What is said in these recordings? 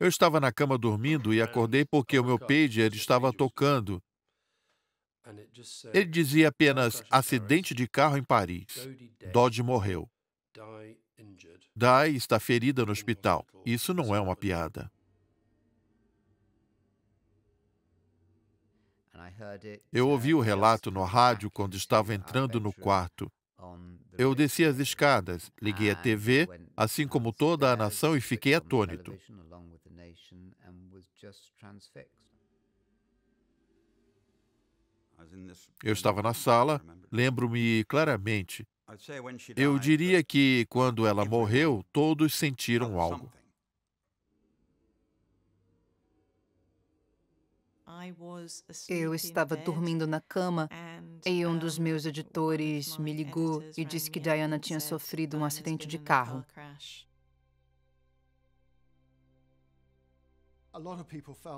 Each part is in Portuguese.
Eu estava na cama dormindo e acordei porque o meu pager estava tocando. Ele dizia apenas acidente de carro em Paris. Dodge morreu. Dai está ferida no hospital. Isso não é uma piada. Eu ouvi o relato no rádio quando estava entrando no quarto. Eu desci as escadas, liguei a ah, TV, então, assim como toda a nação, e fiquei atônito. Eu estava na sala, lembro-me claramente. Eu diria que quando ela morreu, todos sentiram algo. Eu estava dormindo na cama e um dos meus editores me ligou e disse que Diana tinha sofrido um acidente de carro.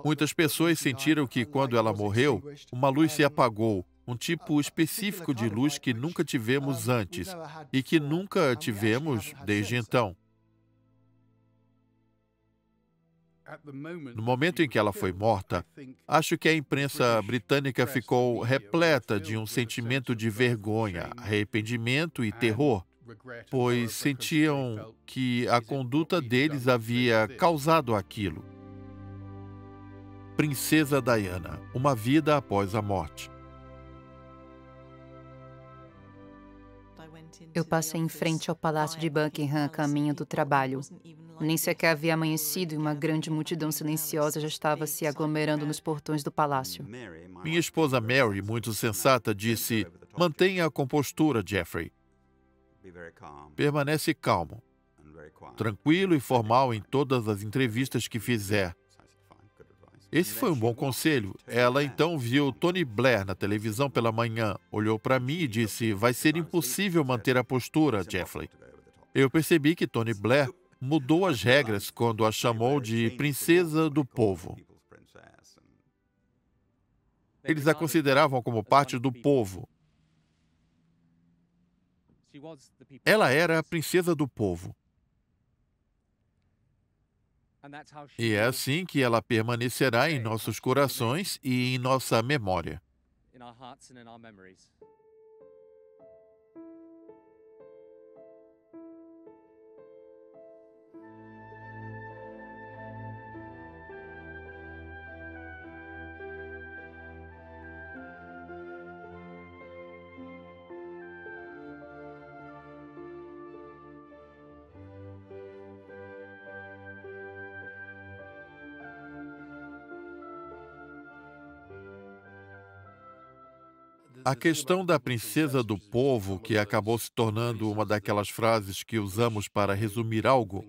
Muitas pessoas sentiram que, quando ela morreu, uma luz se apagou, um uh, tipo específico de luz que nunca tivemos uh, antes e que nunca tivemos desde então. No momento em que ela foi morta, acho que a imprensa britânica ficou repleta de um sentimento de vergonha, arrependimento e terror, pois sentiam que a conduta deles havia causado aquilo. Princesa Diana, uma vida após a morte. Eu passei em frente ao Palácio de Buckingham caminho do trabalho. Nem sequer havia amanhecido e uma grande multidão silenciosa já estava se aglomerando nos portões do palácio. Minha esposa Mary, muito sensata, disse: Mantenha a compostura, Jeffrey. Permanece calmo, tranquilo e formal em todas as entrevistas que fizer. Esse foi um bom conselho. Ela então viu Tony Blair na televisão pela manhã, olhou para mim e disse: Vai ser impossível manter a postura, Jeffrey. Eu percebi que Tony Blair mudou as regras quando a chamou de princesa do povo. Eles a consideravam como parte do povo. Ela era a princesa do povo. E é assim que ela permanecerá em nossos corações e em nossa memória. A questão da princesa do povo, que acabou se tornando uma daquelas frases que usamos para resumir algo,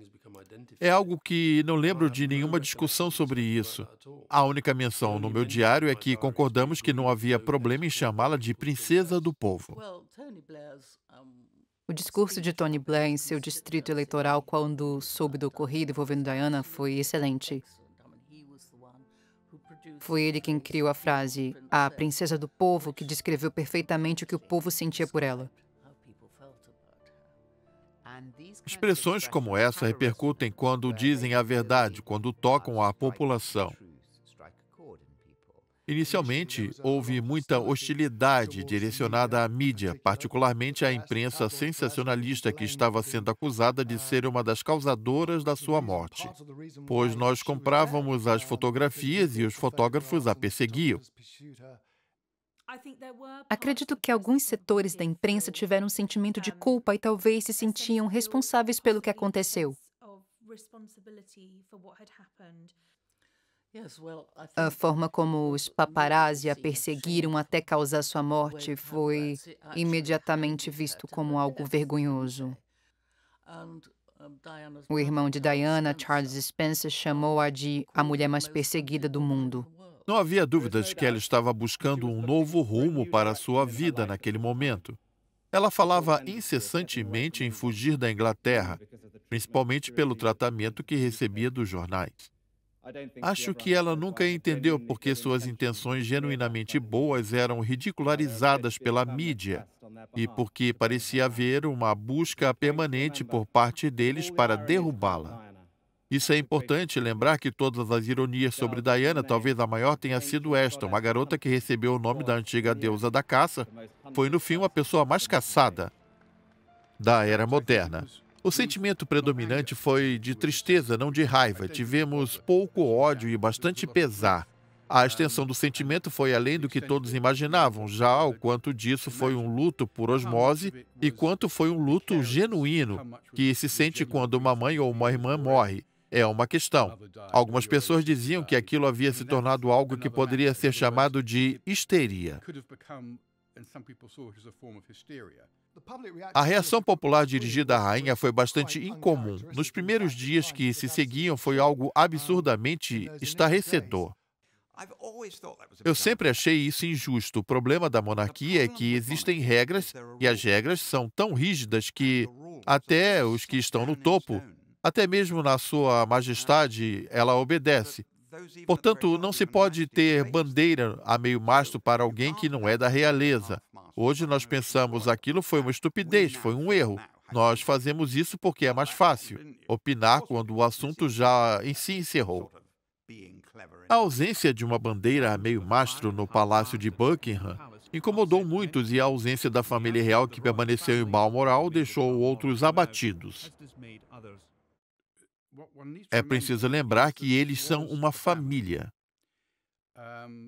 é algo que não lembro de nenhuma discussão sobre isso. A única menção no meu diário é que concordamos que não havia problema em chamá-la de princesa do povo. O discurso de Tony Blair em seu distrito eleitoral quando soube do ocorrido envolvendo Diana foi excelente. Foi ele quem criou a frase, a princesa do povo, que descreveu perfeitamente o que o povo sentia por ela. Expressões como essa repercutem quando dizem a verdade, quando tocam à população. Inicialmente, houve muita hostilidade direcionada à mídia, particularmente à imprensa sensacionalista que estava sendo acusada de ser uma das causadoras da sua morte, pois nós comprávamos as fotografias e os fotógrafos a perseguiam. Acredito que alguns setores da imprensa tiveram um sentimento de culpa e talvez se sentiam responsáveis pelo que aconteceu. A forma como os paparazzi a perseguiram até causar sua morte foi imediatamente visto como algo vergonhoso. O irmão de Diana, Charles Spencer, chamou-a de a mulher mais perseguida do mundo. Não havia dúvidas de que ela estava buscando um novo rumo para a sua vida naquele momento. Ela falava incessantemente em fugir da Inglaterra, principalmente pelo tratamento que recebia dos jornais. Acho que ela nunca entendeu porque suas intenções genuinamente boas eram ridicularizadas pela mídia e porque parecia haver uma busca permanente por parte deles para derrubá-la. Isso é importante lembrar que todas as ironias sobre Diana, talvez a maior tenha sido esta: uma garota que recebeu o nome da antiga deusa da caça foi no fim uma pessoa mais caçada da era moderna. O sentimento predominante foi de tristeza, não de raiva. Tivemos pouco ódio e bastante pesar. A extensão do sentimento foi além do que todos imaginavam, já o quanto disso foi um luto por osmose e quanto foi um luto genuíno, que se sente quando uma mãe ou uma irmã morre. É uma questão. Algumas pessoas diziam que aquilo havia se tornado algo que poderia ser chamado de histeria. A reação popular dirigida à rainha foi bastante incomum. Nos primeiros dias que se seguiam, foi algo absurdamente estarrecedor. Eu sempre achei isso injusto. O problema da monarquia é que existem regras, e as regras são tão rígidas que até os que estão no topo, até mesmo na Sua Majestade, ela obedece. Portanto, não se pode ter bandeira a meio mastro para alguém que não é da realeza. Hoje nós pensamos aquilo foi uma estupidez, foi um erro. Nós fazemos isso porque é mais fácil opinar quando o assunto já em si encerrou. A ausência de uma bandeira a meio mastro no Palácio de Buckingham incomodou muitos e a ausência da família real que permaneceu em mau moral deixou outros abatidos. É preciso lembrar que eles são uma família.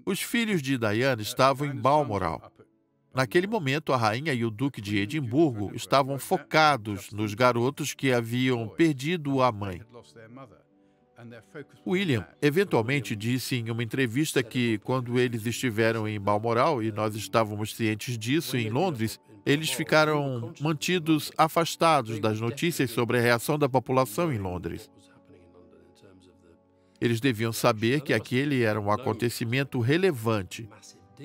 Os filhos de Diana estavam em Balmoral. Naquele momento, a rainha e o duque de Edimburgo estavam focados nos garotos que haviam perdido a mãe. William eventualmente disse em uma entrevista que, quando eles estiveram em Balmoral, e nós estávamos cientes disso em Londres, eles ficaram mantidos afastados das notícias sobre a reação da população em Londres. Eles deviam saber que aquele era um acontecimento relevante.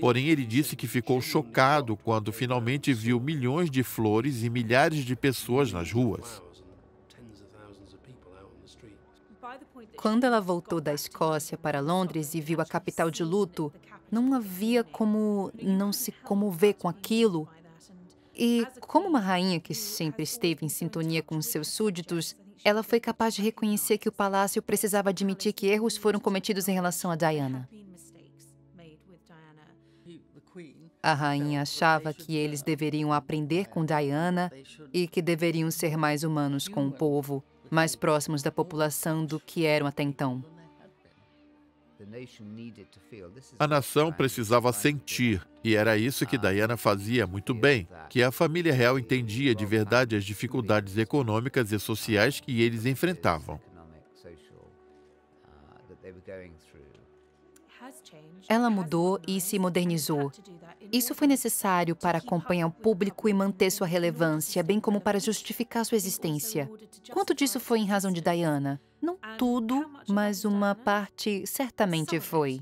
Porém, ele disse que ficou chocado quando finalmente viu milhões de flores e milhares de pessoas nas ruas. Quando ela voltou da Escócia para Londres e viu a capital de luto, não havia como não se comover com aquilo. E como uma rainha que sempre esteve em sintonia com seus súditos, ela foi capaz de reconhecer que o palácio precisava admitir que erros foram cometidos em relação a Diana. A rainha achava que eles deveriam aprender com Diana e que deveriam ser mais humanos com o povo, mais próximos da população do que eram até então. A nação precisava sentir, e era isso que ah, Diana fazia muito bem, que a família real entendia de verdade as dificuldades econômicas e sociais que eles enfrentavam. Uh, ela mudou e se modernizou. Isso foi necessário para acompanhar o público e manter sua relevância, bem como para justificar sua existência. Quanto disso foi em razão de Diana? Não tudo, mas uma parte certamente foi.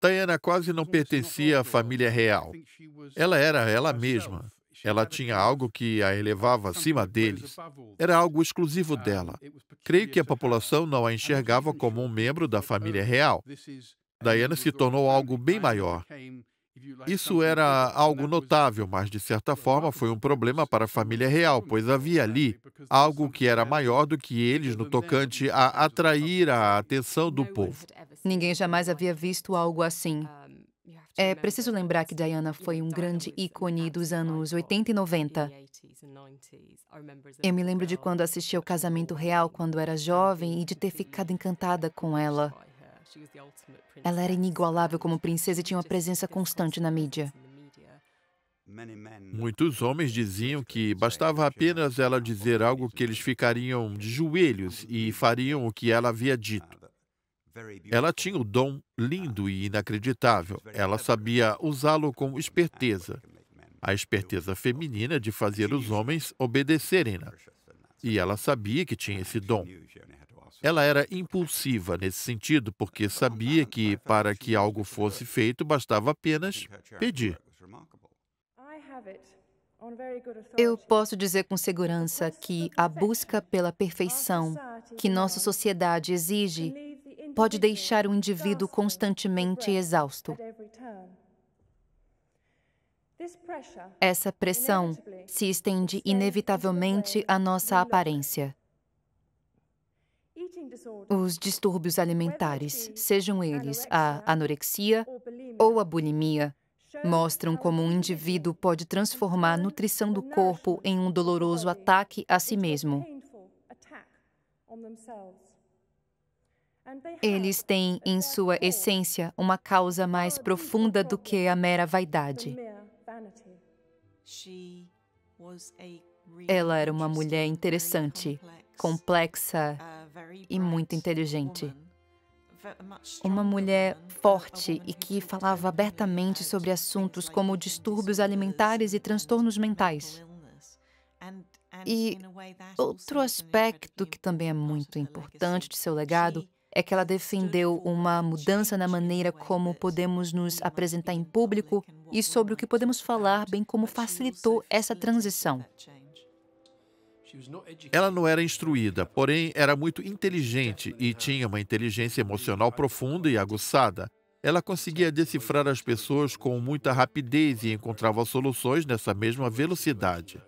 Diana quase não pertencia à família real. Ela era ela mesma. Ela tinha algo que a elevava acima deles. Era algo exclusivo ah, dela. Creio que a população não a enxergava como um membro da família real. Diana se tornou algo bem maior. Isso era algo notável, mas de certa forma foi um problema para a família real, pois havia ali algo que era maior do que eles no tocante a atrair a atenção do povo. Ninguém jamais havia visto algo assim. Ah, é preciso né? lembrar que Diana foi um tá grande ícone dos anos 80 e 90. Eu me lembro de quando assisti ao casamento real quando era jovem e de ter ficado encantada com ela. Ela era inigualável como princesa e tinha uma presença constante na mídia. Muitos homens diziam que bastava apenas ela dizer algo que eles ficariam de joelhos e fariam o que ela havia dito. Ela tinha o dom lindo e inacreditável. Ela sabia usá-lo com esperteza. A esperteza feminina de fazer os homens obedecerem-na. E ela sabia que tinha esse dom. Ela era impulsiva nesse sentido, porque sabia que para que algo fosse feito bastava apenas pedir. Eu posso dizer com segurança que a busca pela perfeição que nossa sociedade exige pode deixar o indivíduo constantemente exausto. Essa pressão se estende inevitavelmente à nossa aparência. Os distúrbios alimentares, sejam eles a anorexia ou a bulimia, mostram como um indivíduo pode transformar a nutrição do corpo em um doloroso ataque a si mesmo. Eles têm, em sua essência, uma causa mais profunda do que a mera vaidade. Ela era uma mulher interessante, complexa e muito inteligente. Uma mulher forte e que falava abertamente sobre assuntos como distúrbios alimentares e transtornos mentais. E outro aspecto que também é muito importante de seu legado é que ela defendeu uma mudança na maneira como podemos nos apresentar em público e sobre o que podemos falar, bem como facilitou essa transição. Ela não era instruída, porém era muito inteligente e tinha uma inteligência emocional profunda e aguçada. Ela conseguia decifrar as pessoas com muita rapidez e encontrava soluções nessa mesma velocidade.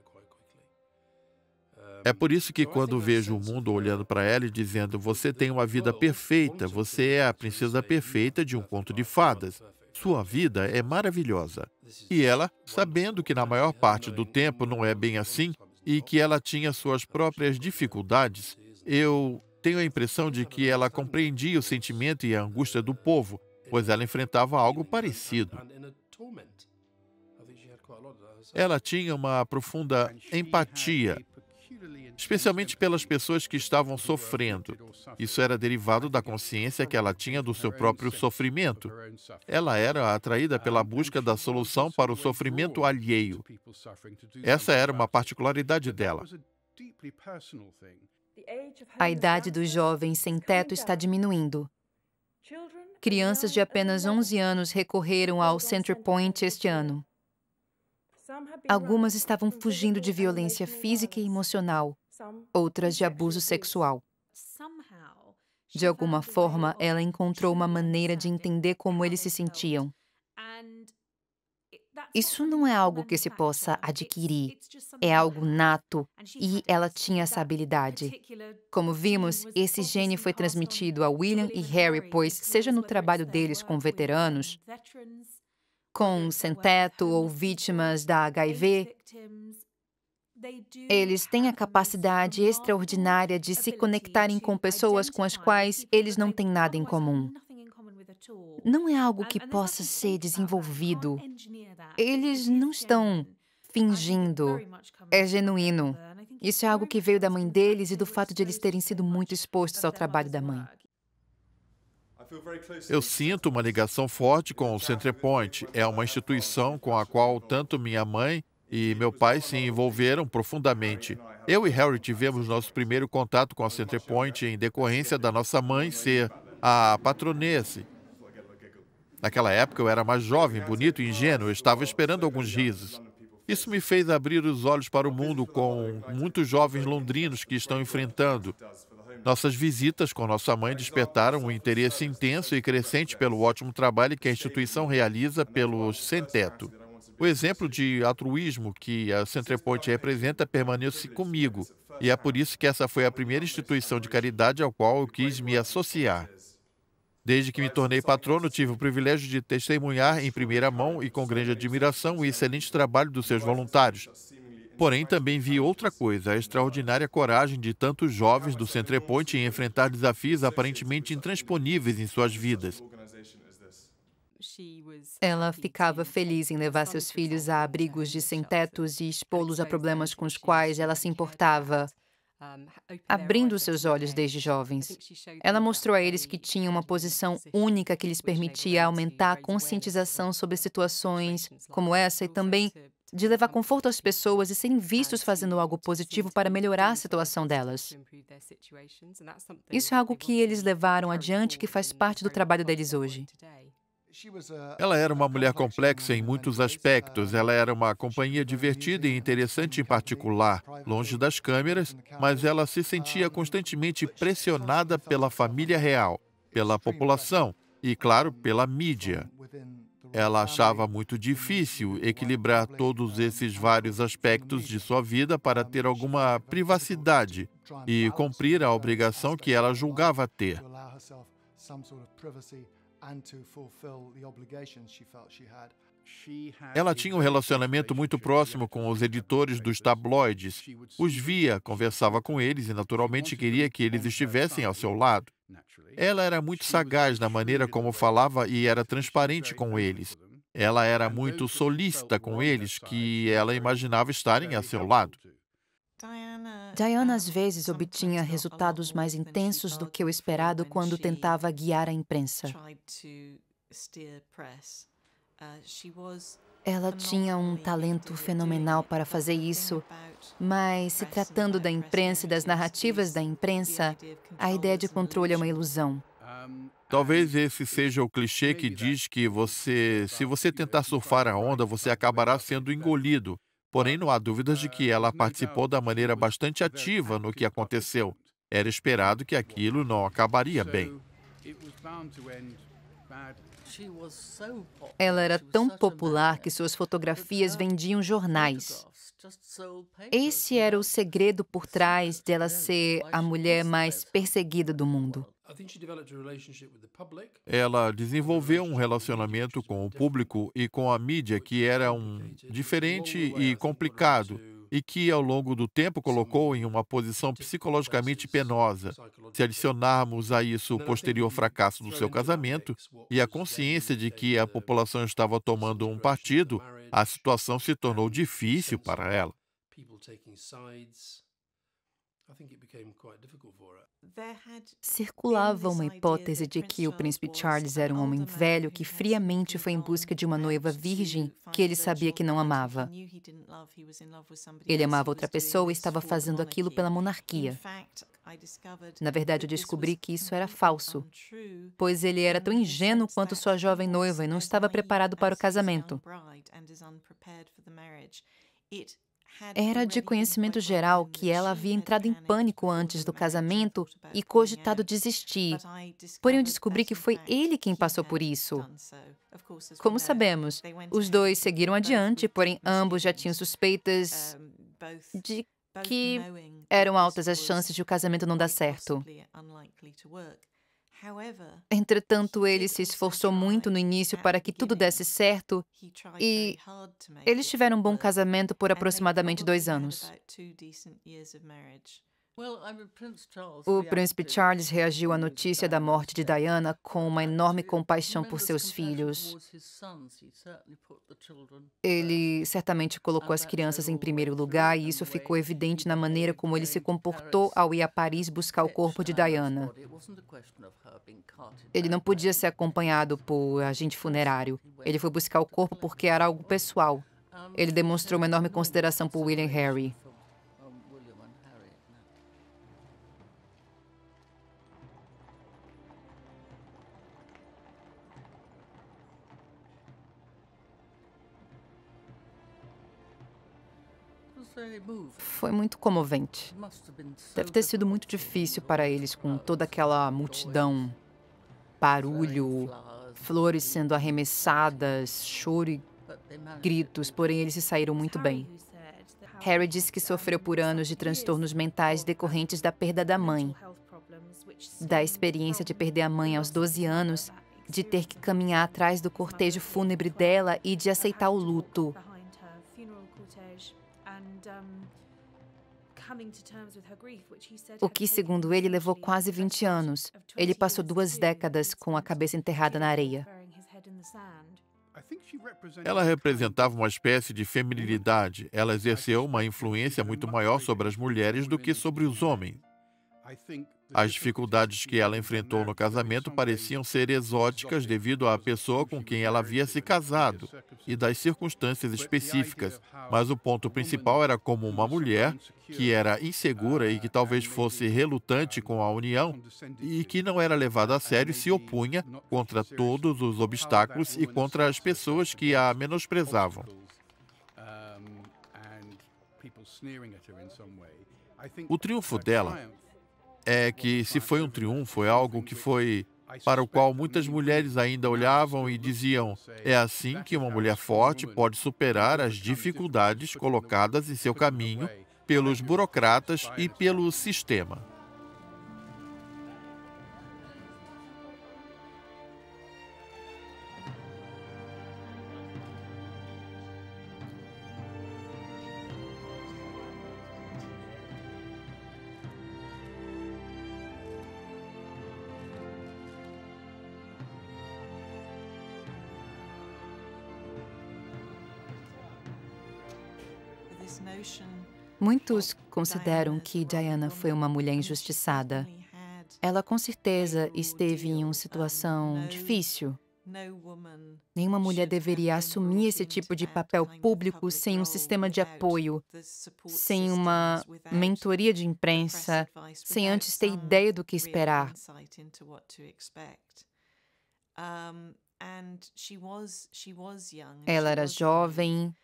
É por isso que quando vejo o mundo olhando para ela e dizendo: "Você tem uma vida perfeita, você é a princesa perfeita de um conto de fadas. Sua vida é maravilhosa". E ela, sabendo que na maior parte do tempo não é bem assim e que ela tinha suas próprias dificuldades, eu tenho a impressão de que ela compreendia o sentimento e a angústia do povo, pois ela enfrentava algo parecido. Ela tinha uma profunda empatia especialmente pelas pessoas que estavam sofrendo. Isso era derivado da consciência que ela tinha do seu próprio sofrimento. Ela era atraída pela busca da solução para o sofrimento alheio. Essa era uma particularidade dela. A idade dos jovens sem teto está diminuindo. Crianças de apenas 11 anos recorreram ao Center Point este ano. Algumas estavam fugindo de violência física e emocional outras de abuso sexual. De alguma forma, ela encontrou uma maneira de entender como eles se sentiam. Isso não é algo que se possa adquirir, é algo nato e ela tinha essa habilidade. Como vimos, esse gene foi transmitido a William e Harry, pois, seja no trabalho deles com veteranos, com sem-teto ou vítimas da HIV, eles têm a capacidade extraordinária de se conectarem com pessoas com as quais eles não têm nada em comum. Não é algo que possa ser desenvolvido. Eles não estão fingindo. É genuíno. Isso é algo que veio da mãe deles e do fato de eles terem sido muito expostos ao trabalho da mãe. Eu sinto uma ligação forte com o Centerpoint. É uma instituição com a qual tanto minha mãe e meu pai se envolveram profundamente. Eu e Harry tivemos nosso primeiro contato com a Centerpoint em decorrência da nossa mãe ser a patronesse. Naquela época eu era mais jovem, bonito e ingênuo, eu estava esperando alguns risos. Isso me fez abrir os olhos para o mundo com muitos jovens londrinos que estão enfrentando. Nossas visitas com nossa mãe despertaram um interesse intenso e crescente pelo ótimo trabalho que a instituição realiza pelos sem-teto. O exemplo de altruísmo que a Centrepoint representa permanece comigo, e é por isso que essa foi a primeira instituição de caridade ao qual eu quis me associar. Desde que me tornei patrono, tive o privilégio de testemunhar em primeira mão e com grande admiração o excelente trabalho dos seus voluntários. Porém, também vi outra coisa, a extraordinária coragem de tantos jovens do Centrepoint em enfrentar desafios aparentemente intransponíveis em suas vidas. Ela ficava feliz em levar seus filhos a abrigos de sem-tetos e expô-los a problemas com os quais ela se importava, abrindo seus olhos desde jovens. Ela mostrou a eles que tinham uma posição única que lhes permitia aumentar a conscientização sobre situações como essa e também de levar conforto às pessoas e serem vistos fazendo algo positivo para melhorar a situação delas. Isso é algo que eles levaram adiante que faz parte do trabalho deles hoje. Ela era uma mulher complexa em muitos uh, aspectos. Ela era uma companhia divertida e interessante em particular, longe das câmeras, mas ela se sentia constantemente pressionada pela família real, pela população e, claro, pela mídia. Ela achava muito difícil equilibrar todos uh, esses vários aspectos de sua vida para ter alguma privacidade e cumprir a obrigação que ela julgava ter. Ela tinha um relacionamento muito próximo com os editores dos tabloides. Os via, conversava com eles e, naturalmente, queria que eles estivessem ao seu lado. Ela era muito sagaz na maneira como falava e era transparente com eles. Ela era muito solícita com eles, que ela imaginava estarem a seu lado. Diana ah, às vezes obtinha resultados mais intensos do que o esperado quando tentava guiar a imprensa. Uh, ela tinha um talento fenomenal para fazer isso, mas se tratando da imprensa e das narrativas da imprensa, a ideia de controle é uma ilusão. Talvez esse seja o clichê que diz que você, se você tentar surfar a onda, você acabará sendo engolido. Porém, não há dúvidas de que ela ah, participou da maneira bastante ativa no que aconteceu. Era esperado que aquilo não acabaria bem. Ela era tão popular que suas fotografias vendiam jornais. Esse era o segredo por trás dela ser a mulher mais perseguida do mundo. Ela desenvolveu um relacionamento com o público e com a mídia que era um diferente e complicado e que, ao longo do tempo, colocou em uma posição psicologicamente penosa. Se adicionarmos a isso o posterior fracasso do seu casamento e a consciência de que a população estava tomando um partido, a situação se tornou difícil para ela. Circulava uma hipótese de que o príncipe Charles era um homem velho que friamente foi em busca de uma noiva virgem que ele sabia que não amava. Ele amava outra pessoa e estava fazendo aquilo pela monarquia. Na verdade, eu descobri que isso era falso, pois ele era tão ingênuo quanto sua jovem noiva e não estava preparado para o casamento. Era de conhecimento geral que ela havia entrado em pânico antes do casamento e cogitado desistir. Porém, eu descobri que foi ele quem passou por isso. Como sabemos, os dois seguiram adiante, porém, ambos já tinham suspeitas de que eram altas as chances de o casamento não dar certo. Entretanto, ele se esforçou muito no início para que tudo desse certo e eles tiveram um bom casamento por aproximadamente dois anos. O príncipe Charles reagiu à notícia da morte de Diana com uma enorme compaixão por seus filhos. Ele certamente colocou as crianças em primeiro lugar e isso ficou evidente na maneira como ele se comportou ao ir a Paris buscar o corpo de Diana. Ele não podia ser acompanhado por agente funerário. Ele foi buscar o corpo porque era algo pessoal. Ele demonstrou uma enorme consideração por William Harry. Foi muito comovente. Deve ter sido muito difícil para eles com toda aquela multidão, barulho, flores sendo arremessadas, choro e gritos, porém eles se saíram muito bem. Harry disse que sofreu por anos de transtornos mentais decorrentes da perda da mãe, da experiência de perder a mãe aos 12 anos, de ter que caminhar atrás do cortejo fúnebre dela e de aceitar o luto O que, segundo ele, levou quase 20 anos. Ele passou duas décadas com a cabeça enterrada na areia. Ela representava uma espécie de feminilidade. Ela exerceu uma influência muito maior sobre as mulheres do que sobre os homens. As dificuldades que ela enfrentou no casamento pareciam ser exóticas devido à pessoa com quem ela havia se casado e das circunstâncias específicas, mas o ponto principal era como uma mulher que era insegura e que talvez fosse relutante com a união e que não era levada a sério e se opunha contra todos os obstáculos e contra as pessoas que a menosprezavam. O triunfo dela é que se foi um triunfo, é algo que foi para o qual muitas mulheres ainda olhavam e diziam: é assim que uma mulher forte pode superar as dificuldades colocadas em seu caminho pelos burocratas e pelo sistema. Muitos consideram que Diana foi uma mulher injustiçada. Ela com certeza esteve em uma situação difícil. Nenhuma mulher deveria assumir esse tipo de papel público sem um sistema de apoio, sem uma mentoria de imprensa, sem antes ter ideia do que esperar. Ela era jovem,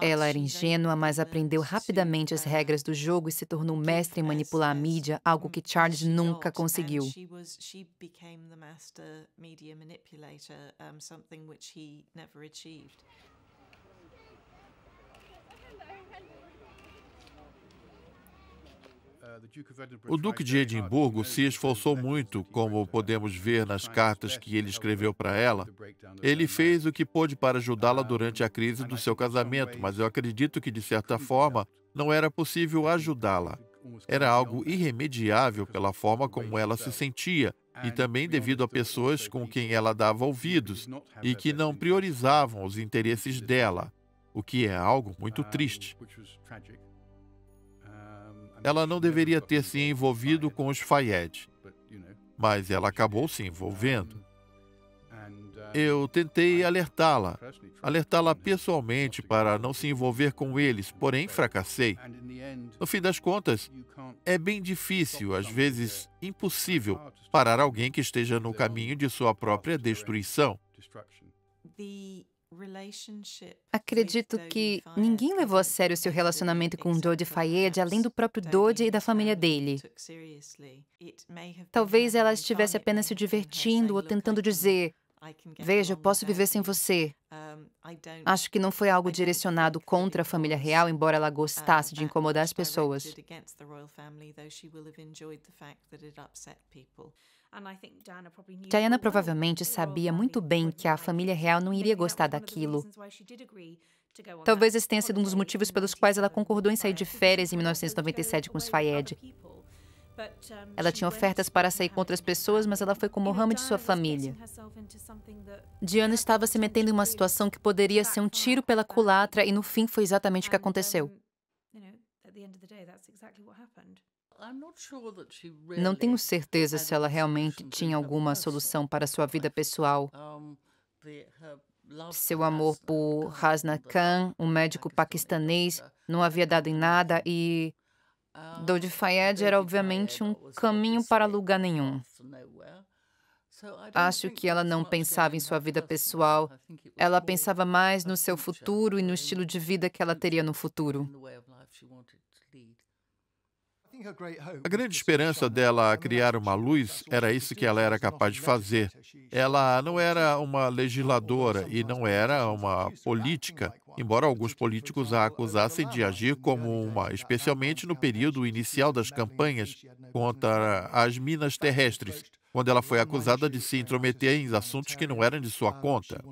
ela era ingênua, mas aprendeu rapidamente as regras do jogo e se tornou mestre em manipular a mídia, algo que Charles nunca conseguiu. O Duque de Edimburgo se esforçou muito, como podemos ver nas cartas que ele escreveu para ela. Ele fez o que pôde para ajudá-la durante a crise do seu casamento, mas eu acredito que, de certa forma, não era possível ajudá-la. Era algo irremediável pela forma como ela se sentia e também devido a pessoas com quem ela dava ouvidos e que não priorizavam os interesses dela, o que é algo muito triste. Ela não deveria ter se envolvido com os Fayed, mas ela acabou se envolvendo. Eu tentei alertá-la, alertá-la pessoalmente para não se envolver com eles, porém fracassei. No fim das contas, é bem difícil, às vezes impossível, parar alguém que esteja no caminho de sua própria destruição. Acredito que ninguém levou a sério seu relacionamento com Dodi Fayed além do próprio Dodi e da família dele. Talvez ela estivesse apenas se divertindo ou tentando dizer: Veja, eu posso viver sem você. Acho que não foi algo direcionado contra a família real, embora ela gostasse de incomodar as pessoas. Diana provavelmente sabia muito bem que a família real não iria gostar daquilo. Talvez esse tenha sido um dos motivos pelos quais ela concordou em sair uh, de férias em 1997 com os Fayed. Ela tinha ofertas para sair com outras pessoas, mas ela foi como o ramo de sua família. Diana estava se metendo em uma situação que poderia ser um tiro pela culatra, e no fim foi exatamente o que aconteceu. Não tenho certeza se ela realmente tinha alguma solução para sua vida pessoal. Seu amor por Hasna Khan, um médico paquistanês, não havia dado em nada e Dodi Fayed era obviamente um caminho para lugar nenhum. Acho que ela não pensava em sua vida pessoal, ela pensava mais no seu futuro e no estilo de vida que ela teria no futuro. A grande esperança dela a criar uma luz era isso que ela era capaz de fazer. Ela não era uma legisladora e não era uma política, embora alguns políticos a acusassem de agir como uma, especialmente no período inicial das campanhas contra as minas terrestres, quando ela foi acusada de se intrometer em assuntos que não eram de sua conta.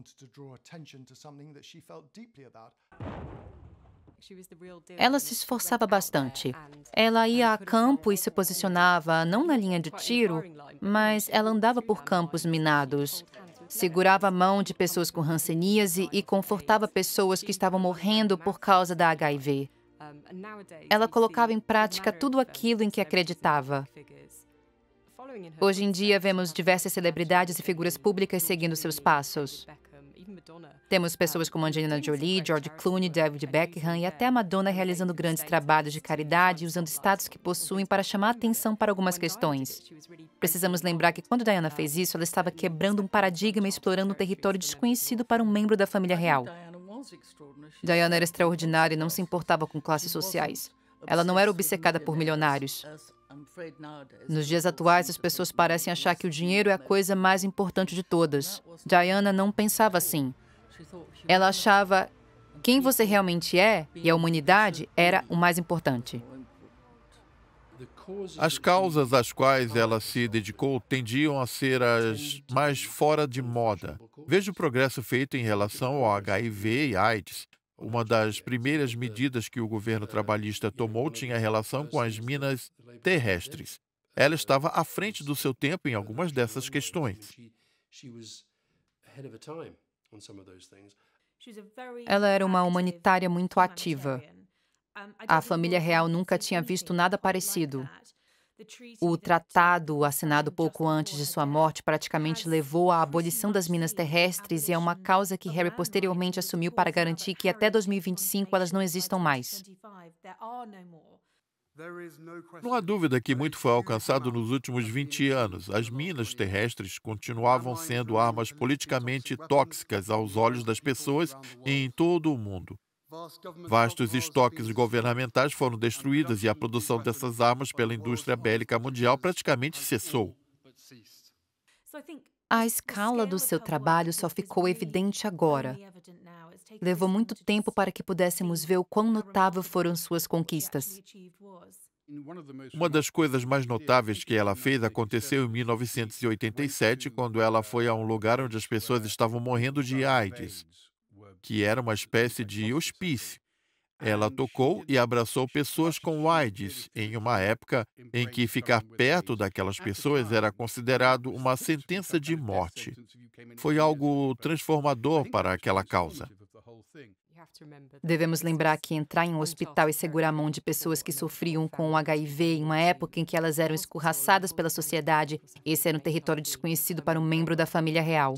Ela se esforçava bastante. Ela ia a campo e se posicionava não na linha de tiro, mas ela andava por campos minados. Segurava a mão de pessoas com ranceníase e confortava pessoas que estavam morrendo por causa da HIV. Ela colocava em prática tudo aquilo em que acreditava. Hoje em dia, vemos diversas celebridades e figuras públicas seguindo seus passos. Temos ah, pessoas como Angelina Jolie, George Clooney, David Beckham e até Madonna realizando grandes trabalhos de caridade e usando status que possuem para chamar atenção para algumas questões. Precisamos lembrar que quando Diana uh, fez isso, ela estava quebrando um paradigma e explorando um território desconhecido para um membro da família real. Diana era extraordinária e não se importava com classes sociais. Ela não era obcecada por milionários. Nos dias atuais, as pessoas parecem achar que o dinheiro é a coisa mais importante de todas. Diana não pensava assim. Ela achava quem você realmente é e a humanidade era o mais importante. As causas às quais ela se dedicou tendiam a ser as mais fora de moda. Veja o progresso feito em relação ao HIV e AIDS. Uma das primeiras medidas que o governo trabalhista tomou tinha relação com as minas terrestres. Ela estava à frente do seu tempo em algumas dessas questões. Ela era uma humanitária muito ativa. A família real nunca tinha visto nada parecido. O tratado assinado pouco antes de sua morte praticamente levou à abolição das minas terrestres e é uma causa que Harry posteriormente assumiu para garantir que até 2025 elas não existam mais. Não há dúvida que muito foi alcançado nos últimos 20 anos. As minas terrestres continuavam sendo armas politicamente tóxicas aos olhos das pessoas em todo o mundo. Vastos estoques governamentais foram destruídos e a produção dessas armas pela indústria bélica mundial praticamente cessou. A escala do seu trabalho só ficou evidente agora. Levou muito tempo para que pudéssemos ver o quão notável foram suas conquistas. Uma das coisas mais notáveis que ela fez aconteceu em 1987, quando ela foi a um lugar onde as pessoas estavam morrendo de AIDS que era uma espécie de hospício. Ela tocou e abraçou pessoas com AIDS em uma época em que ficar perto daquelas pessoas era considerado uma sentença de morte. Foi algo transformador para aquela causa. Devemos lembrar que entrar em um hospital e segurar a mão de pessoas que sofriam com HIV em uma época em que elas eram escorraçadas pela sociedade, esse era um território desconhecido para um membro da família real.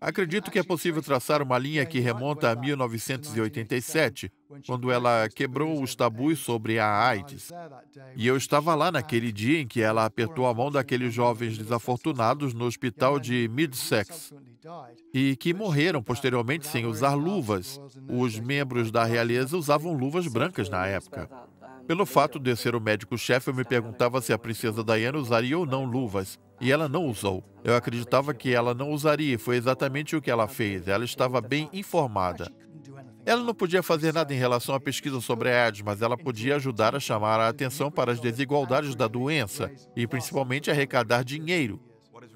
Acredito que é possível traçar uma linha que remonta a 1987, quando ela quebrou os tabus sobre a AIDS. E eu estava lá naquele dia em que ela apertou a mão daqueles jovens desafortunados no hospital de Midsex e que morreram posteriormente sem usar luvas. Os membros da realeza usavam luvas brancas na época. Pelo fato de eu ser o médico-chefe, eu me perguntava se a princesa Diana usaria ou não luvas. E ela não usou. Eu acreditava que ela não usaria, foi exatamente o que ela fez. Ela estava bem informada. Ela não podia fazer nada em relação à pesquisa sobre a AIDS, mas ela podia ajudar a chamar a atenção para as desigualdades da doença e principalmente arrecadar dinheiro,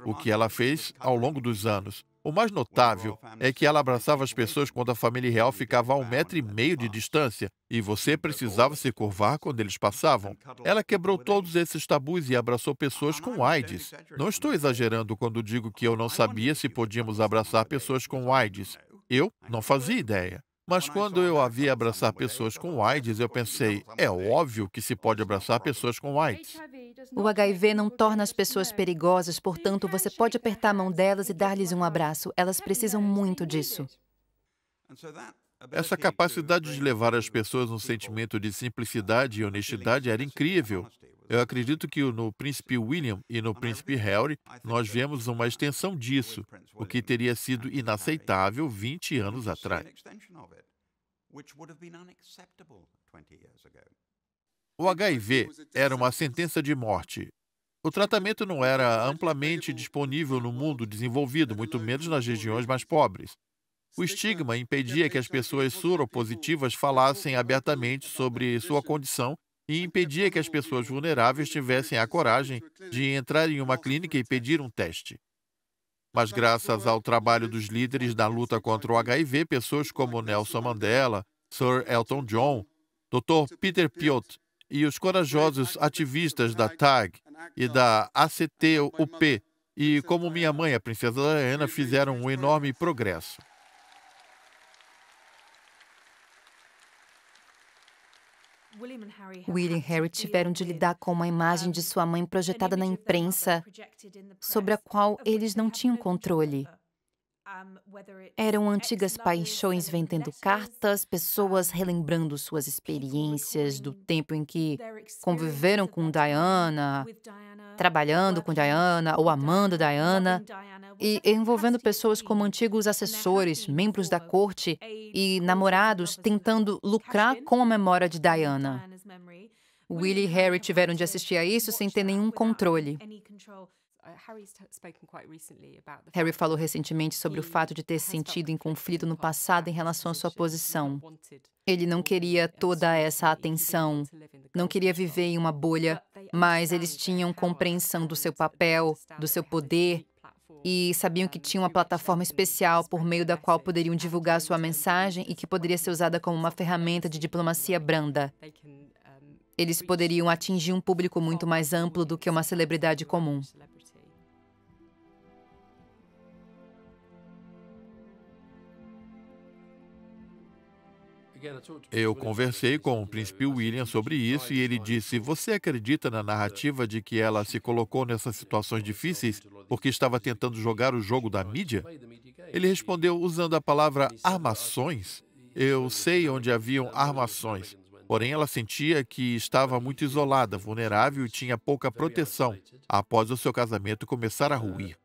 o que ela fez ao longo dos anos. O mais notável é que ela abraçava as pessoas quando a família real ficava a um metro e meio de distância e você precisava se curvar quando eles passavam. Ela quebrou todos esses tabus e abraçou pessoas com AIDS. Não estou exagerando quando digo que eu não sabia se podíamos abraçar pessoas com AIDS. Eu não fazia ideia. Mas quando eu a vi abraçar pessoas com AIDS, eu pensei, é óbvio que se pode abraçar pessoas com AIDS. O HIV não torna as pessoas perigosas, portanto, você pode apertar a mão delas e dar-lhes um abraço. Elas precisam muito disso. Essa capacidade de levar as pessoas um sentimento de simplicidade e honestidade era incrível. Eu acredito que no príncipe William e no príncipe Harry nós vemos uma extensão disso, o que teria sido inaceitável 20 anos atrás. O HIV era uma sentença de morte. O tratamento não era amplamente disponível no mundo desenvolvido, muito menos nas regiões mais pobres. O estigma impedia que as pessoas suropositivas falassem abertamente sobre sua condição e impedia que as pessoas vulneráveis tivessem a coragem de entrar em uma clínica e pedir um teste. Mas, graças ao trabalho dos líderes na luta contra o HIV, pessoas como Nelson Mandela, Sir Elton John, Dr. Peter Piot e os corajosos ativistas da TAG e da ACTUP, e como minha mãe, a princesa Diana, fizeram um enorme progresso. William e Harry tiveram de lidar com uma imagem de sua mãe projetada na imprensa sobre a qual eles não tinham controle. Eram antigas paixões vendendo cartas, pessoas relembrando suas experiências do tempo em que conviveram com Diana, trabalhando com Diana ou amando Diana, e envolvendo pessoas como antigos assessores, membros da corte e namorados tentando lucrar com a memória de Diana. Willie e Harry tiveram de assistir a isso sem ter nenhum controle. Uh, Harry falou recentemente sobre o fato de ter sentido em conflito no passado em relação à sua posição. Ele não queria toda essa atenção, não queria viver em uma bolha, mas eles tinham compreensão do seu papel, do seu poder e sabiam que tinha uma plataforma especial por meio da qual poderiam divulgar sua mensagem e que poderia ser usada como uma ferramenta de diplomacia branda. Eles poderiam atingir um público muito mais amplo do que uma celebridade comum. Eu conversei com o príncipe William sobre isso e ele disse: Você acredita na narrativa de que ela se colocou nessas situações difíceis porque estava tentando jogar o jogo da mídia? Ele respondeu usando a palavra armações. Eu sei onde haviam armações, porém ela sentia que estava muito isolada, vulnerável e tinha pouca proteção após o seu casamento começar a ruir.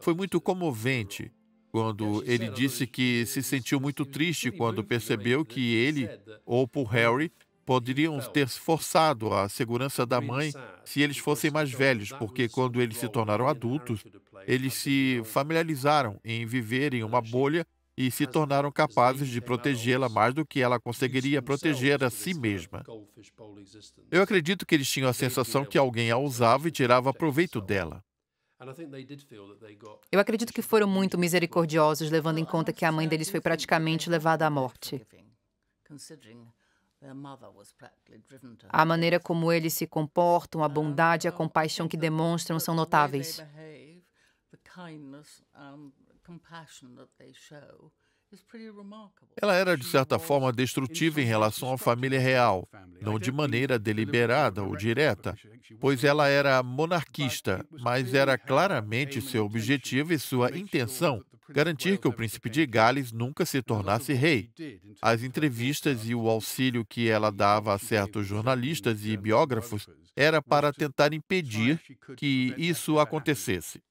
Foi muito comovente quando ele disse que se sentiu muito triste quando percebeu que ele ou por Harry poderiam ter forçado a segurança da mãe se eles fossem mais velhos, porque quando eles se tornaram adultos, eles se familiarizaram em viver em uma bolha e se tornaram capazes de protegê-la mais do que ela conseguiria proteger a si mesma. Eu acredito que eles tinham a sensação que alguém a usava e tirava proveito dela. Eu acredito que foram muito misericordiosos, levando em conta que a mãe deles foi praticamente levada à morte. A maneira como eles se comportam, a bondade e a compaixão que demonstram são notáveis. Ela era, de certa forma, destrutiva em relação à família real, não de maneira deliberada ou direta, pois ela era monarquista, mas era claramente seu objetivo e sua intenção garantir que o príncipe de Gales nunca se tornasse rei. As entrevistas e o auxílio que ela dava a certos jornalistas e biógrafos era para tentar impedir que isso acontecesse.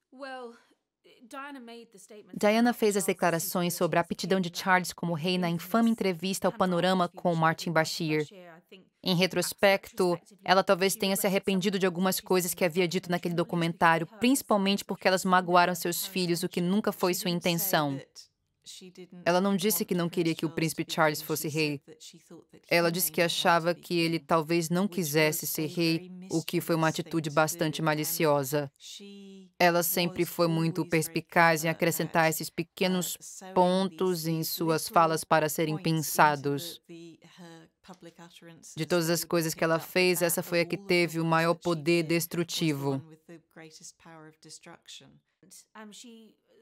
Diana fez as declarações sobre a aptidão de Charles como rei na infame entrevista ao Panorama com Martin Bashir. Em retrospecto, ela talvez tenha se arrependido de algumas coisas que havia dito naquele documentário, principalmente porque elas magoaram seus filhos, o que nunca foi sua intenção. Ela não disse que não queria que o príncipe Charles fosse rei. Ela disse que achava que ele talvez não quisesse ser rei, o que foi uma atitude bastante maliciosa. Ela sempre foi muito perspicaz em acrescentar esses pequenos pontos em suas falas para serem pensados. De todas as coisas que ela fez, essa foi a que teve o maior poder destrutivo.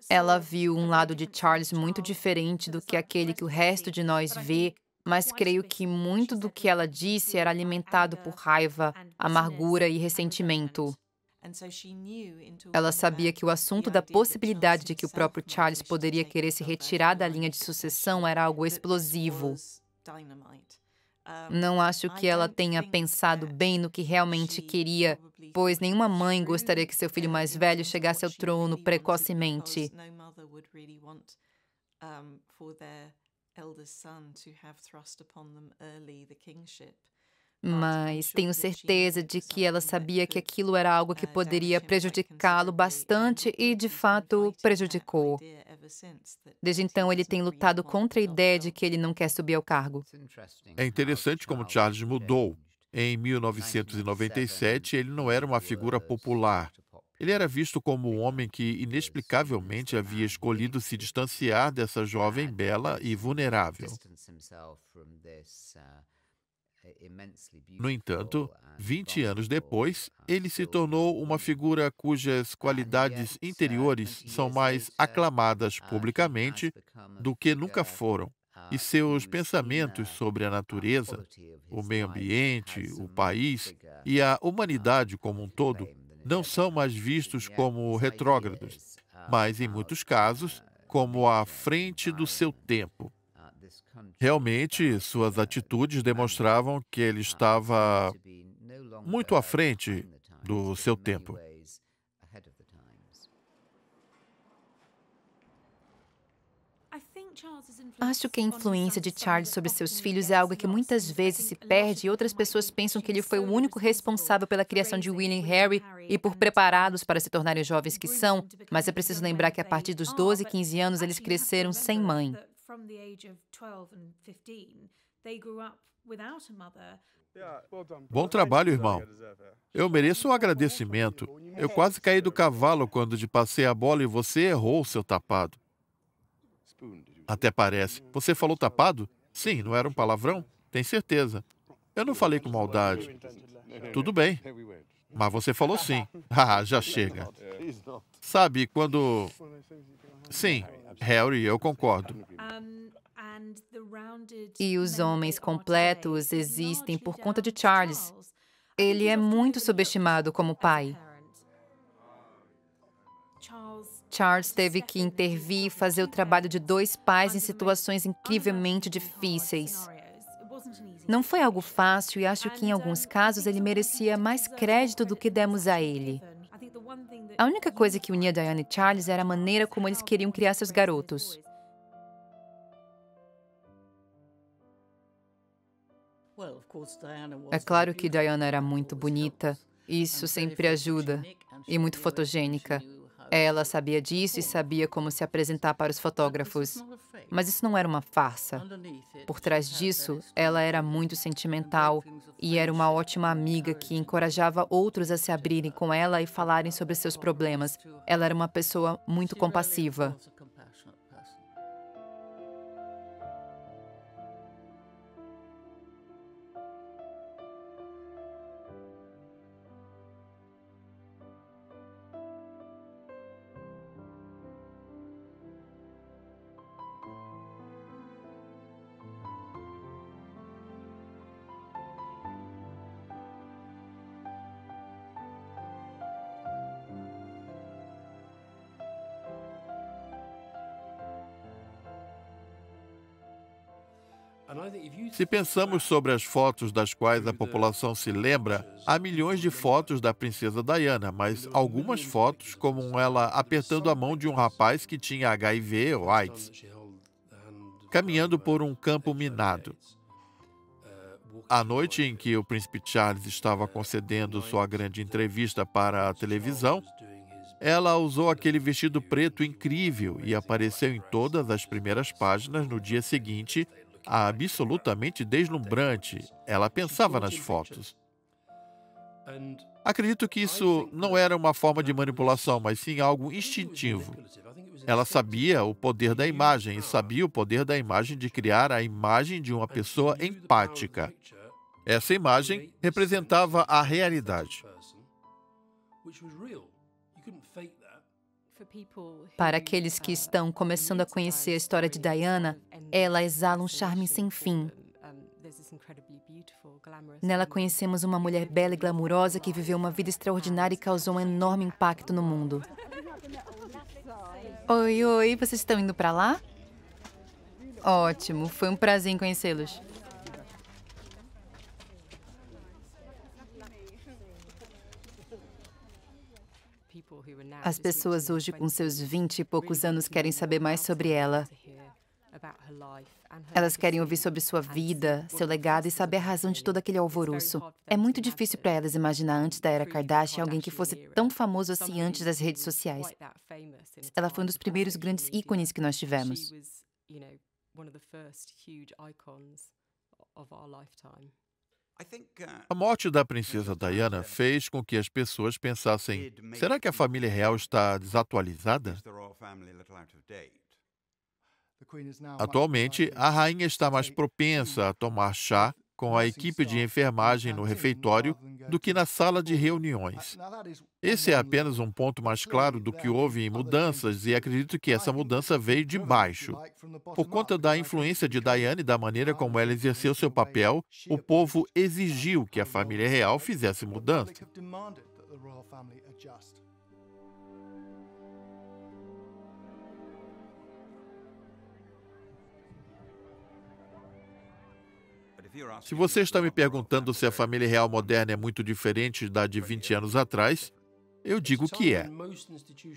Ela viu um lado de Charles muito diferente do que aquele que o resto de nós vê, mas creio que muito do que ela disse era alimentado por raiva, amargura e ressentimento. Ela sabia que o assunto da possibilidade de que o próprio Charles poderia querer se retirar da linha de sucessão era algo explosivo. Não acho que ela tenha pensado bem no que realmente queria, pois nenhuma mãe gostaria que seu filho mais velho chegasse ao trono precocemente mas tenho certeza de que ela sabia que aquilo era algo que ah, poderia é prejudicá-lo bastante e, de fato, prejudicou. Desde então, ele tem lutado contra a ideia de que ele não quer subir ao cargo. É interessante como Charles mudou. Em 1997, ele não era uma figura popular. Ele era visto como um homem que inexplicavelmente havia escolhido se distanciar dessa jovem bela e vulnerável. É no entanto, 20 anos depois, ele se tornou uma figura cujas qualidades uh, interiores são mais aclamadas uh, publicamente do que nunca foram, uh, e seus pensamentos sobre a natureza, o meio ambiente, o país e a humanidade como um todo não são mais vistos como retrógrados, mas em muitos casos como à frente do seu tempo. Realmente, ah, suas atitudes demonstravam que ele estava muito à frente do seu tempo. Acho que a influência de Charles sobre seus filhos é algo que muitas vezes se perde e outras pessoas pensam que ele foi o único responsável pela criação de William e Harry e por prepará-los para se tornarem jovens que são, mas é preciso lembrar que a partir dos 12, 15 anos eles cresceram sem mãe from the age of 12 and 15, they grew up without a mother. Bom trabalho, irmão. Eu mereço um agradecimento. Eu quase caí do cavalo quando te passei a bola e você errou o seu tapado. Até parece. Você falou tapado? Sim, não era um palavrão? Tem certeza. Eu não falei com maldade. Tudo bem. Mas você falou sim. Ah, já chega. Sabe, quando Sim, Harry, eu concordo. E os homens completos existem por conta de Charles. Ele é muito subestimado como pai. Charles teve que intervir e fazer o trabalho de dois pais em situações incrivelmente difíceis. Não foi algo fácil e acho que, em alguns casos, ele merecia mais crédito do que demos a ele. A única coisa que unia Diane e Charles era a maneira como eles queriam criar seus garotos. É claro que Diana era muito bonita, isso sempre ajuda, e muito fotogênica. Ela sabia disso e sabia como se apresentar para os fotógrafos. Mas isso não era uma farsa. Por trás disso, ela era muito sentimental e era uma ótima amiga que encorajava outros a se abrirem com ela e falarem sobre seus problemas. Ela era uma pessoa muito compassiva. Se pensamos sobre as fotos das quais a população se lembra, há milhões de fotos da princesa Diana, mas algumas fotos, como ela apertando a mão de um rapaz que tinha HIV ou AIDS, caminhando por um campo minado. A noite em que o príncipe Charles estava concedendo sua grande entrevista para a televisão, ela usou aquele vestido preto incrível e apareceu em todas as primeiras páginas no dia seguinte absolutamente deslumbrante. Ela pensava nas fotos. Acredito que isso não era uma forma de manipulação, mas sim algo instintivo. Ela sabia o poder da imagem e sabia o poder da imagem de criar a imagem de uma pessoa empática. Essa imagem representava a realidade. Para aqueles que estão começando a conhecer a história de Diana, ela exala um charme sem fim. Nela conhecemos uma mulher bela e glamurosa que viveu uma vida extraordinária e causou um enorme impacto no mundo. Oi, oi, vocês estão indo para lá? Ótimo, foi um prazer em conhecê-los. As pessoas hoje com seus vinte e poucos anos querem saber mais sobre ela. Elas querem ouvir sobre sua vida, seu legado e saber a razão de todo aquele alvoroço. É muito difícil para elas imaginar antes da era Kardashian alguém que fosse tão famoso assim antes das redes sociais. Ela foi um dos primeiros grandes ícones que nós tivemos. Uh, a morte da princesa Diana fez com que as pessoas pensassem: será que a família real está desatualizada? Atualmente, a rainha está mais propensa a tomar chá com a equipe de enfermagem no refeitório do que na sala de reuniões. Esse é apenas um ponto mais claro do que houve em mudanças e acredito que essa mudança veio de baixo. Por conta da influência de Diane e da maneira como ela exerceu seu papel, o povo exigiu que a família real fizesse mudança. Se você está me perguntando se a família real moderna é muito diferente da de 20 anos atrás, eu digo que é.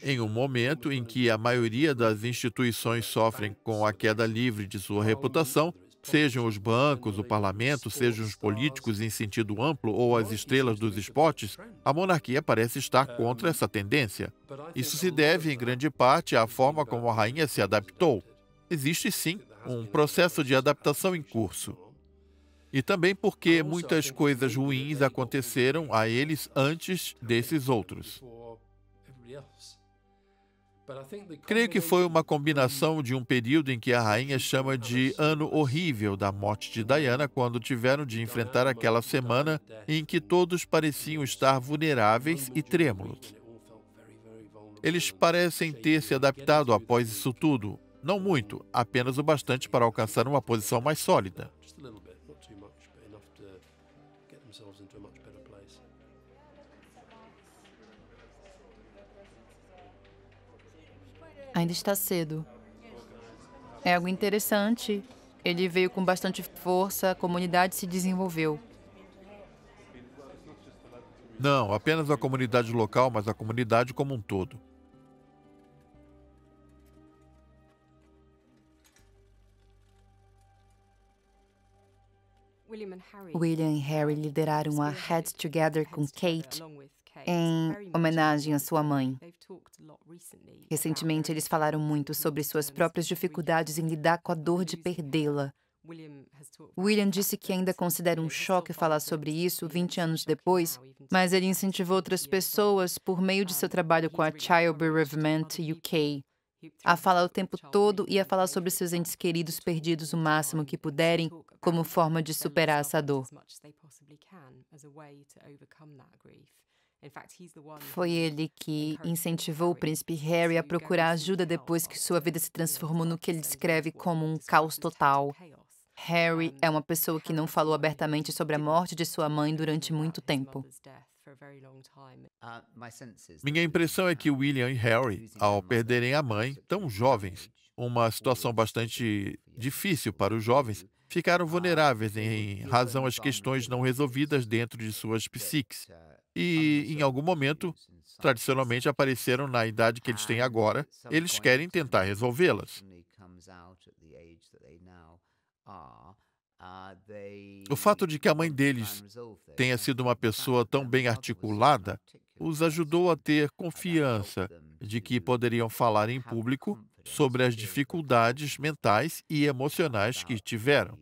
Em um momento em que a maioria das instituições sofrem com a queda livre de sua reputação, sejam os bancos, o parlamento, sejam os políticos em sentido amplo ou as estrelas dos esportes, a monarquia parece estar contra essa tendência. Isso se deve, em grande parte, à forma como a rainha se adaptou. Existe, sim, um processo de adaptação em curso. E também porque muitas coisas ruins aconteceram a eles antes desses outros. Creio que foi uma combinação de um período em que a rainha chama de ano horrível da morte de Diana, quando tiveram de enfrentar aquela semana em que todos pareciam estar vulneráveis e trêmulos. Eles parecem ter se adaptado após isso tudo. Não muito, apenas o bastante para alcançar uma posição mais sólida. Ainda está cedo. É algo interessante. Ele veio com bastante força, a comunidade se desenvolveu. Não, apenas a comunidade local, mas a comunidade como um todo. William e Harry lideraram a Heads Together com Kate em homenagem à sua mãe. Recentemente, eles falaram muito sobre suas próprias dificuldades em lidar com a dor de perdê-la. William disse que ainda considera um choque falar sobre isso 20 anos depois, mas ele incentivou outras pessoas por meio de seu trabalho com a Child Bereavement UK a falar o tempo todo e a falar sobre seus entes queridos perdidos o máximo que puderem, como forma de superar essa dor. Foi ele que incentivou o príncipe Harry a procurar ajuda depois que sua vida se transformou no que ele descreve como um caos total. Harry é uma pessoa que não falou abertamente sobre a morte de sua mãe durante muito tempo. Ah, Minha impressão é que William e Harry, ao perderem a mãe, tão jovens, uma situação bastante difícil para os jovens, ficaram vulneráveis em razão às questões não resolvidas dentro de suas psiques. Uh, e em algum momento, tradicionalmente apareceram na idade que eles têm agora, eles querem tentar resolvê-las. Uh, o fato de que a mãe deles tenha sido uma pessoa tão bem articulada os ajudou a ter confiança de que poderiam falar em público sobre as dificuldades mentais e emocionais que tiveram.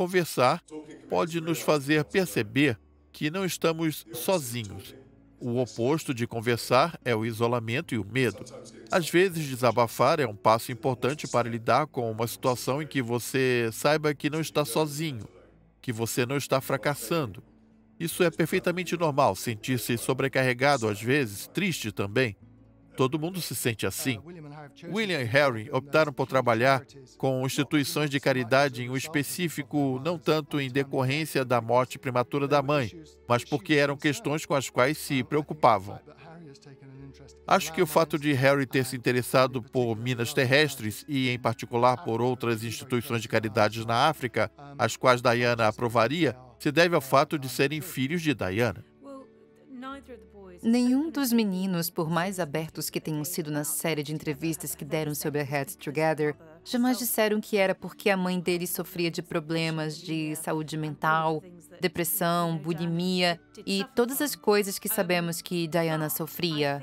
conversar pode nos fazer perceber que não estamos sozinhos. O oposto de conversar é o isolamento e o medo. Às vezes, desabafar é um passo importante para lidar com uma situação em que você saiba que não está sozinho, que você não está fracassando. Isso é perfeitamente normal, sentir-se sobrecarregado às vezes, triste também. Todo mundo se sente assim. Uh, William e Harry optaram por trabalhar com instituições de caridade em um específico, não tanto em decorrência da morte prematura da mãe, mas porque eram questões com as quais se preocupavam. Acho que o fato de Harry ter se interessado por minas terrestres e, em particular, por outras instituições de caridade na África, as quais Diana aprovaria, se deve ao fato de serem filhos de Diana. Nenhum dos meninos, por mais abertos que tenham sido na série de entrevistas que deram sobre a Head Together, jamais disseram que era porque a mãe dele sofria de problemas de saúde mental, depressão, bulimia e todas as coisas que sabemos que Diana sofria.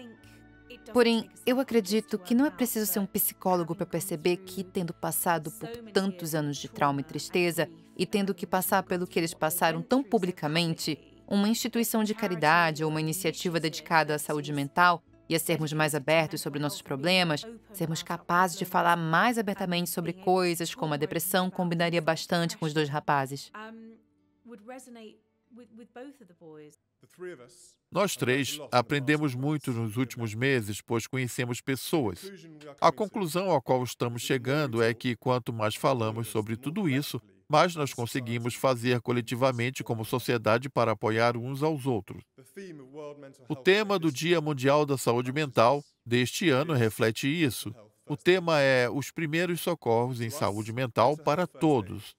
Porém, eu acredito que não é preciso ser um psicólogo para perceber que, tendo passado por tantos anos de trauma e tristeza, e tendo que passar pelo que eles passaram tão publicamente, uma instituição de caridade ou uma iniciativa dedicada à saúde mental e a sermos mais abertos sobre nossos problemas, sermos capazes de falar mais abertamente sobre coisas como a depressão combinaria bastante com os dois rapazes. Nós três aprendemos muito nos últimos meses, pois conhecemos pessoas. A conclusão a qual estamos chegando é que quanto mais falamos sobre tudo isso, mas nós é conseguimos fazer coletivamente como sociedade para apoiar uns aos outros. O tema do Dia Mundial da Saúde Mental deste ano reflete isso. O tema é os primeiros socorros em saúde mental para todos.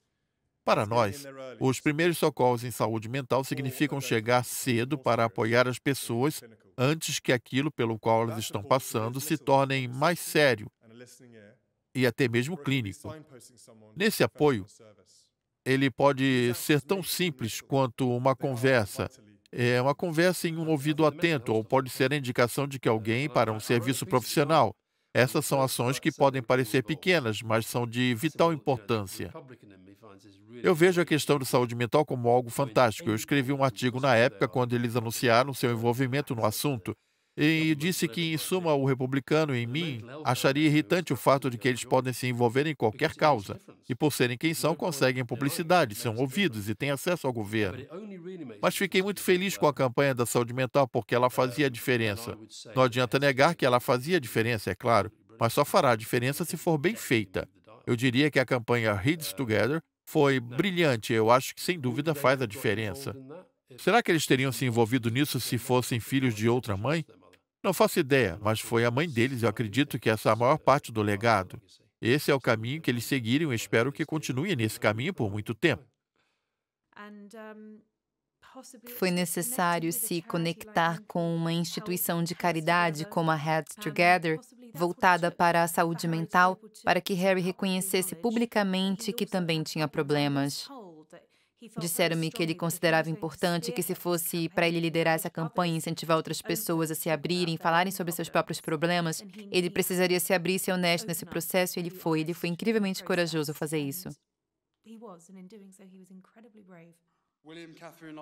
Para nós, os primeiros socorros em saúde mental significam chegar cedo para apoiar as pessoas antes que aquilo pelo qual elas estão passando se torne mais sério e até mesmo clínico. Nesse apoio, ele pode ser tão simples quanto uma conversa. É uma conversa em um ouvido atento, ou pode ser a indicação de que alguém para um serviço profissional. Essas são ações que podem parecer pequenas, mas são de vital importância. Eu vejo a questão de saúde mental como algo fantástico. Eu escrevi um artigo na época quando eles anunciaram seu envolvimento no assunto, e então, disse que, em né, suma, o republicano em mim né, acharia irritante o fato de que eles podem se envolver em qualquer causa e, por serem quem são, é conseguem é publicidade, é são ouvidos e têm acesso ao governo. Mas fiquei muito feliz com a campanha da saúde mental porque ela uh, fazia a diferença. Não adianta negar que ela fazia a diferença, é claro, mas só fará a diferença se for bem feita. Eu diria que a campanha "Heads uh, Together foi né? brilhante, eu acho que sem dúvida faz a diferença. Será que eles teriam se envolvido nisso se fossem filhos de outra mãe? Não faço ideia, mas foi a mãe deles, eu acredito que essa é a maior parte do legado. Esse é o caminho que eles seguiram e espero que continue nesse caminho por muito tempo. Foi necessário se conectar com uma instituição de caridade como a Heads Together, voltada para a saúde mental, para que Harry reconhecesse publicamente que também tinha problemas. Disseram-me que ele considerava importante que, se fosse para ele liderar essa campanha e incentivar outras pessoas a se abrirem, falarem sobre seus próprios problemas, ele precisaria se abrir e ser honesto nesse processo, e ele foi. Ele foi incrivelmente corajoso fazer isso.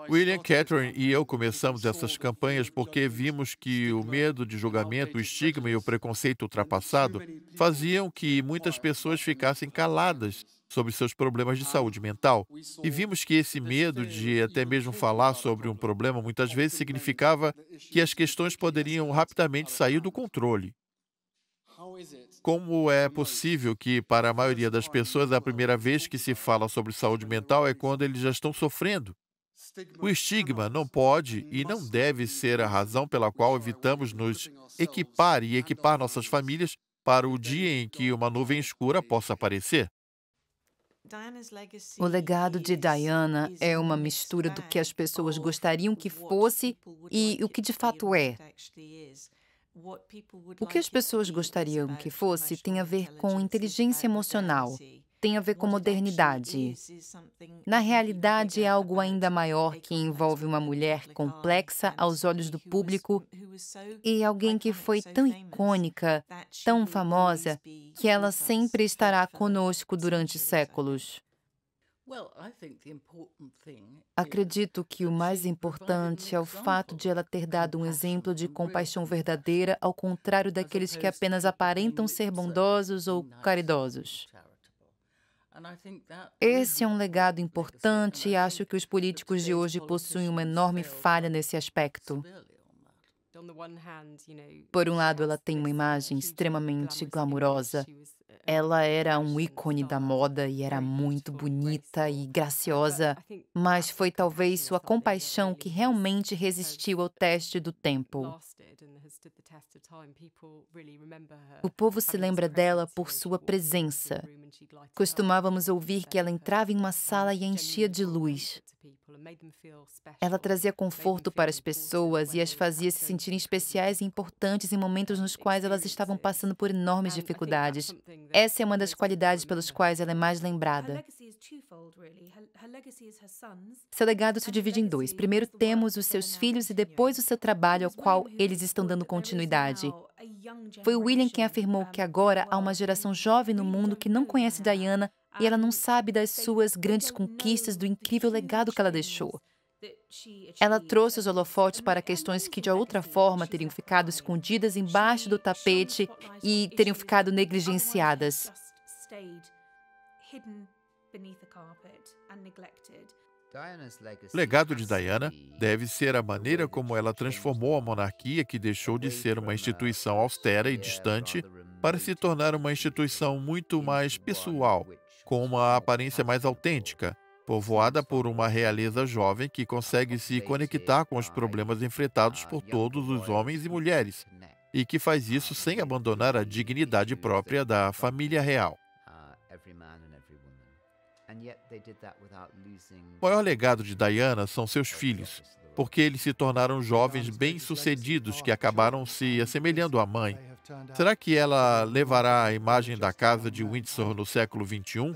William, Catherine e eu começamos essas campanhas porque vimos que o medo de julgamento, o estigma e o preconceito ultrapassado faziam que muitas pessoas ficassem caladas sobre seus problemas de ah, saúde mental. E é vimos que esse medo de até mesmo falar sobre um problema muitas é vezes é significava que as questões poderiam rapidamente sair do controle. Como é possível que, para a maioria das pessoas, a primeira vez que se fala sobre saúde mental é quando eles já estão sofrendo? O estigma não pode e não deve ser a razão pela qual evitamos nos equipar e equipar nossas famílias para o dia em que uma nuvem escura possa aparecer. O legado de Diana é uma mistura do que as pessoas gostariam que fosse e o que de fato é. O que as pessoas gostariam que fosse tem a ver com inteligência emocional, tem a ver com modernidade. Na realidade, é algo ainda maior que envolve uma mulher complexa aos olhos do público e alguém que foi tão icônica, tão famosa, que ela sempre estará conosco durante séculos. Acredito que o mais importante é o fato de ela ter dado um exemplo de compaixão verdadeira, ao contrário daqueles que apenas aparentam ser bondosos ou caridosos. Esse é um legado importante e acho que os políticos de hoje possuem uma enorme falha nesse aspecto. Por um lado, ela tem uma imagem extremamente glamurosa. Ela era um ícone da moda e era muito bonita e graciosa, mas foi talvez sua compaixão que realmente resistiu ao teste do tempo. O povo se lembra dela por sua presença. Costumávamos ouvir que ela entrava em uma sala e a enchia de luz. Ela trazia conforto para as pessoas e as fazia se sentirem especiais e importantes em momentos nos quais elas estavam passando por enormes dificuldades. Essa é uma das qualidades pelas quais ela é mais lembrada. Seu legado se divide em dois. Primeiro temos os seus filhos e depois o seu trabalho ao qual eles estão dando continuidade foi William quem afirmou que agora há uma geração jovem no mundo que não conhece Diana e ah, ela não sabe das suas grandes conquistas, do incrível legado que ela deixou. Ela trouxe os holofotes para questões que de outra forma teriam ficado escondidas embaixo do tapete e teriam ficado negligenciadas. O legado de Diana deve ser a maneira como ela transformou a monarquia, que deixou de ser uma instituição austera e distante, para se tornar uma instituição muito mais pessoal, com uma aparência mais autêntica, povoada por uma realeza jovem que consegue se conectar com os problemas enfrentados uh, por todos os homens e mulheres, e que faz isso uh, sem abandonar a dignidade própria da família real. O maior legado de Diana são seus filhos, porque eles se tornaram jovens bem-sucedidos que acabaram se assemelhando à mãe. Será que ela levará a imagem da casa de Windsor no século XXI?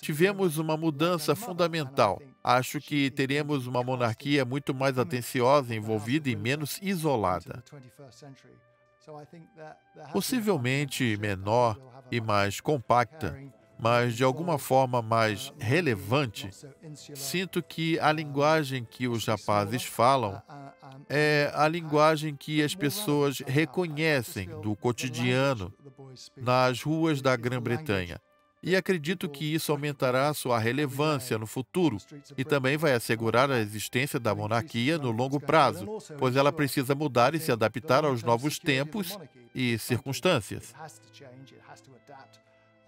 Tivemos uma mudança fundamental. Acho que teremos uma monarquia muito mais atenciosa, envolvida e menos isolada. Possivelmente menor e mais compacta, mas de alguma forma mais relevante, sinto que a linguagem que os rapazes falam é a linguagem que as pessoas reconhecem do cotidiano nas ruas da Grã-Bretanha. E acredito que isso aumentará sua relevância no futuro e também vai assegurar a existência da monarquia no longo prazo, pois ela precisa mudar e se adaptar aos novos tempos e circunstâncias.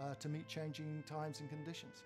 uh, to meet changing times and conditions.